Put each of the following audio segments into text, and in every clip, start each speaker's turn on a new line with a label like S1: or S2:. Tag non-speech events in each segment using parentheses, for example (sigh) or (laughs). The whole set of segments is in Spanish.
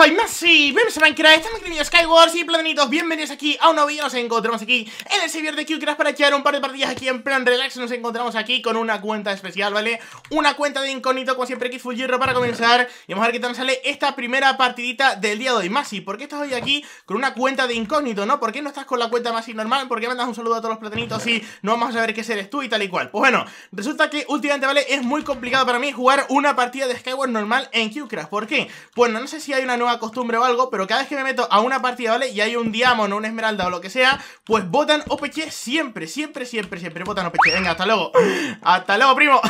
S1: soy Messi, bienvenidos a Minecraft, estamos en Skywars y Platanitos, bienvenidos aquí a un nuevo video, nos encontramos aquí en el servidor de QCraft para echar un par de partidas aquí en plan relax, nos encontramos aquí con una cuenta especial, ¿vale? Una cuenta de incógnito, como siempre, aquí Fujiro para comenzar, y vamos a ver qué tal sale esta primera partidita del día de hoy, Masi, ¿por qué estás hoy aquí con una cuenta de incógnito, no? ¿Por qué no estás con la cuenta Masi normal? ¿Por qué mandas un saludo a todos los Platanitos y no vamos a saber qué eres tú y tal y cual? Pues bueno, resulta que últimamente, ¿vale? Es muy complicado para mí jugar una partida de Skywars normal en QCraft, ¿por qué? Bueno, no sé si hay una nueva acostumbre costumbre o algo, pero cada vez que me meto a una partida, ¿vale? Y hay un diamante o una esmeralda o lo que sea, pues o OPC siempre, siempre, siempre, siempre o OPC. Venga, hasta luego. Hasta luego, primo.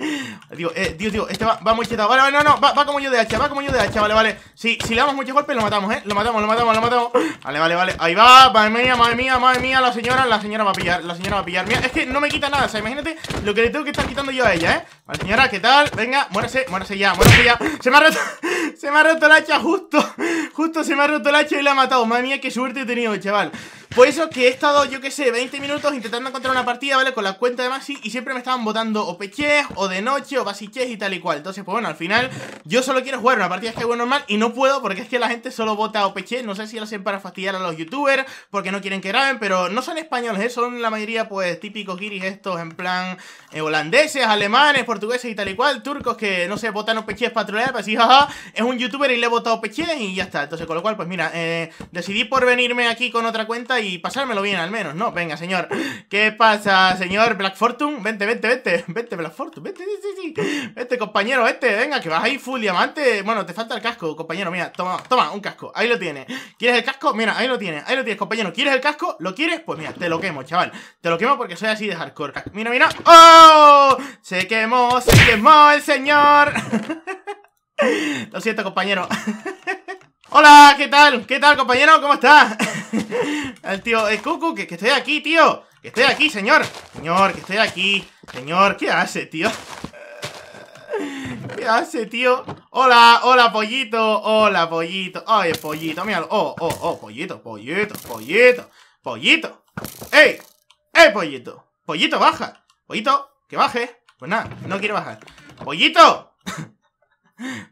S1: (laughs) digo, eh, Dios, digo, este va, va muy chetado. Vale, vale, no, no, va, como yo de hacha, va como yo de hacha, vale, vale. Sí, si le damos muchos golpes, lo matamos, ¿eh? Lo matamos, lo matamos, lo matamos. Vale, vale, vale. Ahí va, madre mía, madre mía, madre mía, la señora, la señora va a pillar, la señora va a pillar. Mira, es que no me quita nada, o sea, imagínate lo que le tengo que estar quitando yo a ella, ¿eh? Vale, señora, ¿qué tal? Venga, muérase, muérase ya, muérase ya. Se me ha roto, (laughs) se me ha roto la hacha justo justo, se me ha roto el hacha y la ha matado. Madre qué suerte he tenido, chaval. Por eso que he estado, yo que sé, 20 minutos intentando encontrar una partida, ¿vale? Con la cuenta de Maxi y siempre me estaban votando o o de noche, o basiches y tal y cual. Entonces, pues bueno, al final yo solo quiero jugar una partida que normal y no puedo porque es que la gente solo vota o No sé si lo hacen para fastidiar a los youtubers, porque no quieren que graben, pero no son españoles, ¿eh? son la mayoría pues típicos guiris estos en plan eh, holandeses, alemanes, portugueses y tal y cual, turcos que no sé, votan o peches para trolear, jaja, es un youtuber y le he votado Pechés y ya está. Entonces, con lo cual, pues mira, eh, decidí por venirme aquí con otra cuenta y pasármelo bien al menos, ¿no? Venga, señor. ¿Qué pasa, señor Black Fortune? Vente, vente, vente. Vente, Black Fortune. Vente, sí, sí, sí. Vente, compañero, vente. Venga, que vas ahí full diamante. Bueno, te falta el casco, compañero. Mira, toma, toma, un casco. Ahí lo tiene. ¿Quieres el casco? Mira, ahí lo tienes. Ahí lo tienes, compañero. ¿Quieres el casco? ¿Lo quieres? Pues mira, te lo quemo, chaval. Te lo quemo porque soy así de hardcore. Mira, mira. ¡Oh! Se quemó, se quemó el señor. (laughs) lo siento, compañero. (laughs) Hola, ¿qué tal? ¿Qué tal, compañero? ¿Cómo estás? (laughs) el tío, el cucu, que, que, estoy aquí, tío. Que estoy aquí, señor. Señor, que estoy aquí. Señor, ¿qué hace, tío? ¿Qué hace, tío? Hola, hola, pollito. Hola, pollito. ¡Ay, pollito, mira. Oh, oh, oh, pollito, pollito, pollito, pollito. ¡Ey! ¡Ey, pollito! Pollito, baja. Pollito, que baje. Pues nada, no quiero bajar. ¡Pollito! (laughs)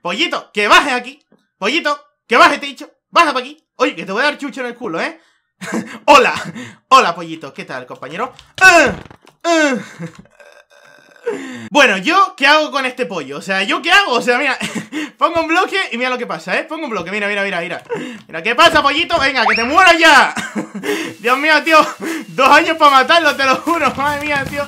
S1: ¡Pollito! ¡Que baje aquí! ¡Pollito! Que baje, te dicho. Baja para aquí. Oye, que te voy a dar chucho en el culo, ¿eh? (laughs) Hola. Hola, pollito. ¿Qué tal, compañero? Eh, eh. Bueno, ¿yo qué hago con este pollo? O sea, ¿yo qué hago? O sea, mira, (laughs) pongo un bloque y mira lo que pasa, ¿eh? Pongo un bloque, mira, mira, mira, mira Mira, ¿qué pasa, pollito? Venga, que te muero ya (laughs) Dios mío, tío Dos años para matarlo, te lo juro Madre mía, tío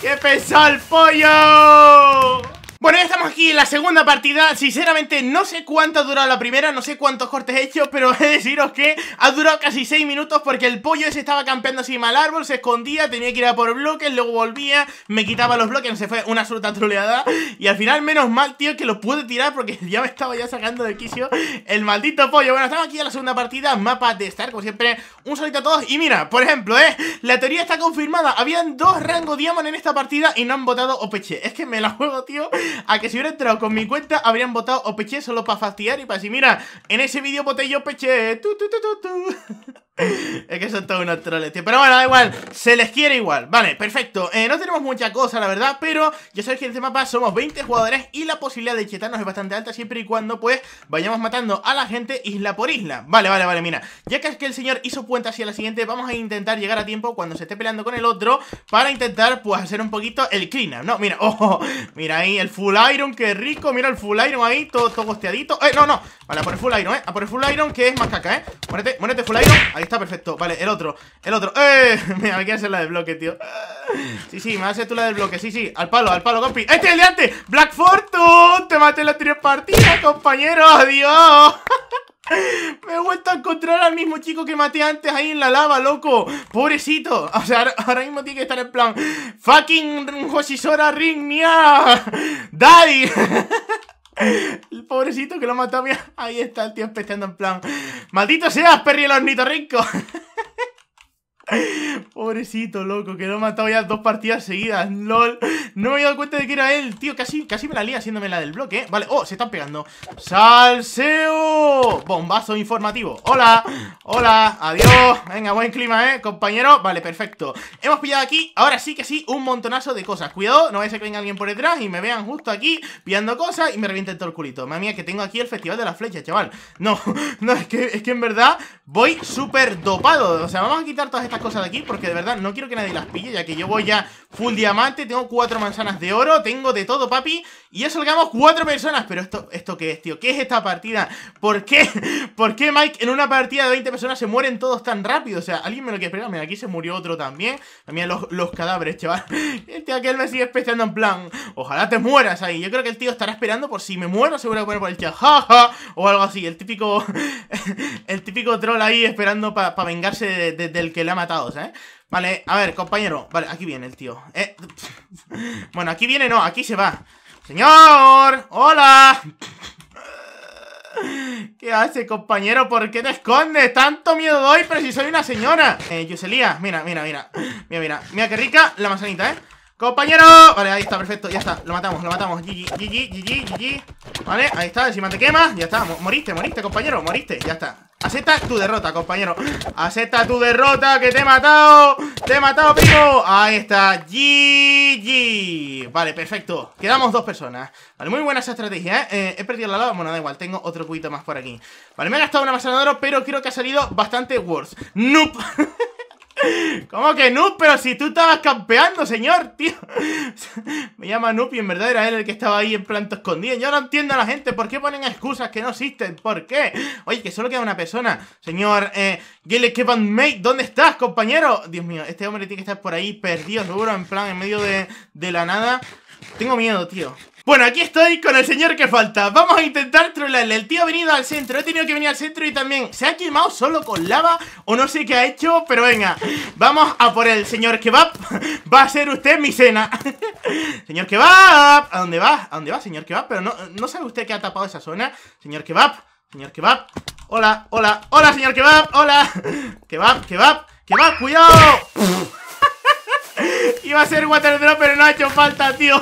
S1: Qué pesado el pollo bueno, ya estamos aquí en la segunda partida. Sinceramente, no sé cuánto ha durado la primera, no sé cuántos cortes he hecho, pero he de deciros que ha durado casi 6 minutos porque el pollo ese estaba campeando así mal árbol, se escondía, tenía que ir a por bloques, luego volvía, me quitaba los bloques, se fue una absoluta troleada. Y al final, menos mal, tío, que lo pude tirar porque ya me estaba ya sacando de quicio el maldito pollo. Bueno, estamos aquí en la segunda partida, mapa de Star, como siempre, un solito a todos. Y mira, por ejemplo, ¿eh? la teoría está confirmada. Habían dos rangos diamond en esta partida y no han votado OPC. Es que me la juego, tío a que si hubiera entrado con mi cuenta habrían votado Opeche solo para fastidiar y para decir, mira, en ese vídeo voté yo Opeche. tú (laughs) Es que son todos unos troles, tío. Pero bueno, da igual. Se les quiere igual. Vale, perfecto. Eh, no tenemos mucha cosa, la verdad. Pero ya sabéis que en este mapa somos 20 jugadores. Y la posibilidad de chetarnos es bastante alta siempre y cuando, pues, vayamos matando a la gente isla por isla. Vale, vale, vale. Mira, ya que es que el señor hizo puente hacia la siguiente, vamos a intentar llegar a tiempo cuando se esté peleando con el otro. Para intentar, pues, hacer un poquito el cleanup, ¿no? Mira, (laughs) ojo. mira ahí el full iron, qué rico. Mira el full iron ahí, todo, todo costeadito. Eh, no, no. Vale, a por el full iron, eh. A por el full iron, que es más caca, eh. Muérete, muérete, full iron. Ahí está perfecto. Vale, el otro. El otro. ¡Eh! (laughs) Mira, me quieres hacer la del bloque, tío. Sí, sí, me vas a hacer tú la del bloque. Sí, sí. Al palo, al palo, compi. ¡Este es el de antes! ¡Black Fortune! Te maté la anterior partida compañero. ¡Adiós! (laughs) Me he vuelto a encontrar al mismo chico que maté antes ahí en la lava, loco. Pobrecito. O sea, ahora mismo tiene que estar en plan. Fucking Josisora Ring Mia. Daddy. (laughs) El pobrecito que lo mató Ahí está el tío especiando en plan. ¡Maldito seas, Perry el rico. (laughs) Pobrecito, loco, que lo he matado ya dos partidas seguidas. LOL. No me había dado cuenta de que era él, tío. Casi, casi me la lía haciéndome la del bloque, ¿eh? Vale, oh, se están pegando. ¡Salseo! Bombazo informativo. Hola, hola, adiós. Venga, buen clima, ¿eh, compañero? Vale, perfecto. Hemos pillado aquí, ahora sí que sí, un montonazo de cosas. Cuidado, no vaya a ser que venga alguien por detrás y me vean justo aquí pillando cosas y me revienten todo el culito. Madre que tengo aquí el festival de las flechas, chaval. No, (laughs) no, es que, es que en verdad voy súper dopado. O sea, vamos a quitar todas estas cosas de aquí porque de verdad no quiero que nadie las pille, ya que yo voy ya full diamante, tengo cuatro manzanas de oro, tengo de todo, papi, y ya salgamos cuatro personas. Pero esto, ¿esto qué es, tío? ¿Qué es esta partida? ¿Por qué? (laughs) ¿Por qué, Mike, en una partida de 20 personas se mueren todos tan rápido? O sea, alguien me lo que esperar, aquí se murió otro también. También los, cadáveres, chaval. (laughs) este aquel me sigue esperando en plan, ojalá te mueras ahí. Yo creo que el tío estará esperando por si me muero, seguro que poner por el chat, jaja, o algo así. El típico, (laughs) el típico troll ahí esperando para vengarse del que le ha ¿eh? Vale, a ver, compañero. Vale, aquí viene el tío. Eh, (laughs) bueno, aquí viene, no, aquí se va. ¡Señor! ¡Hola! (laughs) ¿Qué hace, compañero? ¿Por qué te escondes? Tanto miedo doy, pero si soy una señora. Eh, Yuselia, mira, mira, mira. Mira, mira. Mira qué rica la manzanita, ¿eh? ¡Compañero! Vale, ahí está, perfecto, ya está Lo matamos, lo matamos GG, GG, GG, GG Vale, ahí está, encima te quemas Ya está, moriste, moriste, compañero, moriste Ya está Acepta tu derrota, compañero Acepta tu derrota, que te he matado Te he matado, primo Ahí está, GG Vale, perfecto, quedamos dos personas Vale, muy buena esa estrategia, ¿eh? eh he perdido la lava, bueno, da igual, tengo otro cubito más por aquí Vale, me ha gastado una oro, pero creo que ha salido bastante worse ¡Noop! (laughs) ¿Cómo que noop? Pero si tú estabas campeando, señor, tío. Me llama Noob y en verdad era él el que estaba ahí en planta escondido. Yo no entiendo a la gente. ¿Por qué ponen excusas que no existen? ¿Por qué? Oye, que solo queda una persona. Señor, eh, Gale Kevin ¿dónde estás, compañero? Dios mío, este hombre tiene que estar por ahí perdido, seguro, en plan, en medio de la nada. Tengo miedo, tío. Bueno, aquí estoy con el señor que falta Vamos a intentar trolearle El tío ha venido al centro, he tenido que venir al centro y también Se ha quemado solo con lava o no sé qué ha hecho Pero venga, vamos a por el señor Kebab Va a ser usted mi cena (laughs) Señor Kebab ¿A dónde va? ¿A dónde va, señor Kebab? Pero no, no sabe usted que ha tapado esa zona Señor Kebab, señor Kebab Hola, hola, hola, señor Kebab Hola, (laughs) Kebab, Kebab, Kebab, cuidado Iba a ser Waterdrop, pero no ha hecho falta, tío.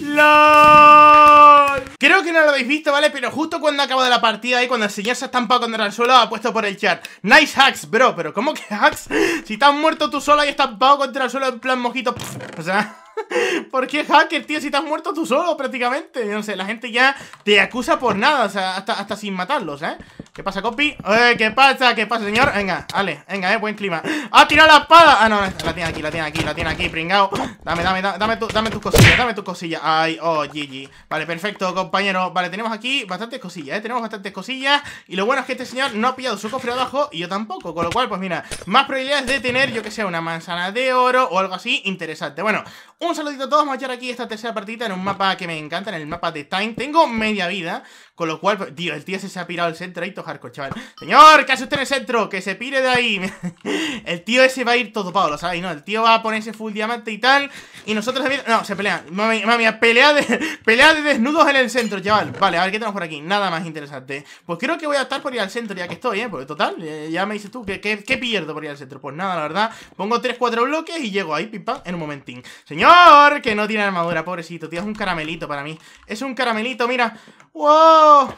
S1: ¡Lol! Creo que no lo habéis visto, ¿vale? Pero justo cuando ha de la partida y cuando el señor se ha estampado contra el suelo, ha puesto por el chat. Nice hacks, bro. Pero ¿cómo que hacks? Si te has muerto tú solo y estampado contra el suelo en plan mojito. o sea... (laughs) ¿Por qué hacker, tío? Si te has muerto tú solo prácticamente. No sé, la gente ya te acusa por nada, o sea, hasta, hasta sin matarlos, ¿eh? ¿Qué pasa, Copy? Eh, ¿Qué pasa? ¿Qué pasa, señor? Venga, dale, venga, eh, buen clima ¡Ha ah, tirado la espada! Ah, no, la tiene aquí, la tiene aquí, la tiene aquí, pringao Dame, dame, dame, dame, dame tus cosillas, dame tus cosillas Ay, oh, GG Vale, perfecto, compañero Vale, tenemos aquí bastantes cosillas, eh Tenemos bastantes cosillas Y lo bueno es que este señor no ha pillado su cofre abajo Y yo tampoco, con lo cual, pues mira Más probabilidades de tener, yo que sé, una manzana de oro O algo así interesante Bueno, un saludito a todos, vamos a echar aquí esta tercera partida En un mapa que me encanta, en el mapa de Time Tengo media vida con lo cual, tío, el tío ese se ha pirado al centro ahí, tojarco, chaval. Señor, ¿qué hace usted en el centro? Que se pire de ahí. (laughs) el tío ese va a ir todo pavo, ¿lo sabéis? No, el tío va a ponerse full diamante y tal. Y nosotros también... No, se pelean. Mami, mami, pelea de, (laughs) pelea de desnudos en el centro, chaval. Vale, a ver, ¿qué tenemos por aquí? Nada más interesante. Pues creo que voy a estar por ir al centro ya que estoy, ¿eh? Porque total, eh, ya me dices tú, ¿qué, qué, pierdo por ir al centro? Pues nada, la verdad. Pongo 3-4 bloques y llego ahí, pipa, en un momentín. Señor, que no tiene armadura, pobrecito, tío. Es un caramelito para mí. Es un caramelito, mira. ¡Wow! Ciao!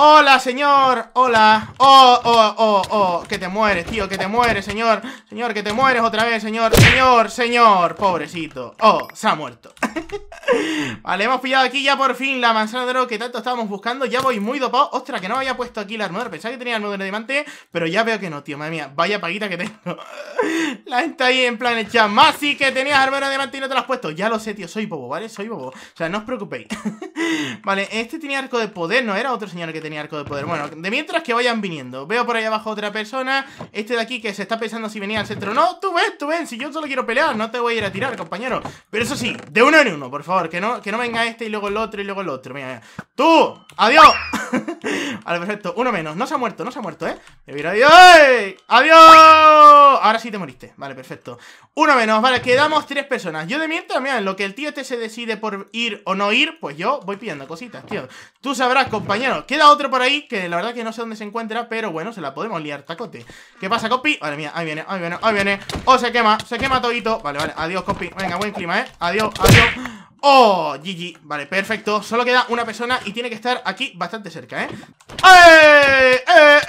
S1: Hola, señor. Hola. Oh, oh, oh, oh. Que te mueres, tío. Que te mueres, señor. Señor, que te mueres otra vez, señor. Señor, señor. Pobrecito. Oh, se ha muerto. (laughs) vale, hemos pillado aquí ya por fin la manzana de oro que tanto estábamos buscando. Ya voy muy dopado. Ostras, que no había puesto aquí la armadura. Pensaba que tenía armadura de diamante, pero ya veo que no, tío. Madre mía, vaya paguita que tengo. (laughs) la gente ahí en plan hecha más sí que tenías armadura de diamante y no te la has puesto. Ya lo sé, tío. Soy bobo, ¿vale? Soy bobo. O sea, no os preocupéis. (laughs) vale, este tenía arco de poder, ¿no? Era otro señor que tenía arco de poder. Bueno, de mientras que vayan viniendo. Veo por ahí abajo otra persona. Este de aquí que se está pensando si venía al centro. No, tú ven, tú ven. Si yo solo quiero pelear, no te voy a ir a tirar, compañero. Pero eso sí, de uno en uno, por favor. Que no, que no venga este y luego el otro y luego el otro. Mira, mira. Tú, adiós. (laughs) (laughs) vale, perfecto. Uno menos. No se ha muerto, no se ha muerto, ¿eh? Me ¡Adiós! Ahora sí te moriste. Vale, perfecto. Uno menos. Vale, quedamos tres personas. Yo de mientras, mira, lo que el tío este se decide por ir o no ir, pues yo voy pidiendo cositas, tío. Tú sabrás, compañero. Queda otro por ahí, que la verdad que no sé dónde se encuentra, pero bueno, se la podemos liar, tacote. ¿Qué pasa, copi? Vale, mira, ahí viene, ahí viene, ahí viene. O oh, se quema, se quema todito. Vale, vale. Adiós, copi. Venga, buen clima, ¿eh? Adiós, adiós. ¡Oh! GG. Vale, perfecto. Solo queda una persona y tiene que estar aquí bastante cerca, ¿eh? ¡Eh! ¡Eh!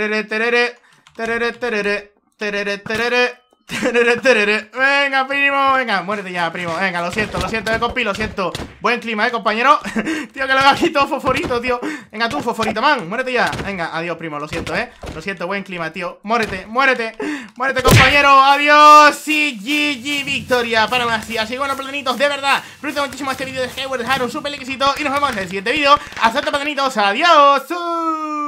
S1: ¡Eh! ya, primo. Venga, lo siento, lo siento, eh, compi, lo siento. Buen clima, eh, compañero. (laughs) tío, que lo hago aquí todo foforito, tío. Venga, tú, foforito, man. Muérete ya. Venga, adiós, primo, lo siento, eh. Lo siento, buen clima, tío. Muérete, muérete. Muérete, compañero. Adiós. y GG, victoria. Para más, así. Así bueno, platanitos, de verdad. Disfruten muchísimo este vídeo de Dejar un super y nos vemos en el siguiente vídeo. Hasta platanitos Adiós.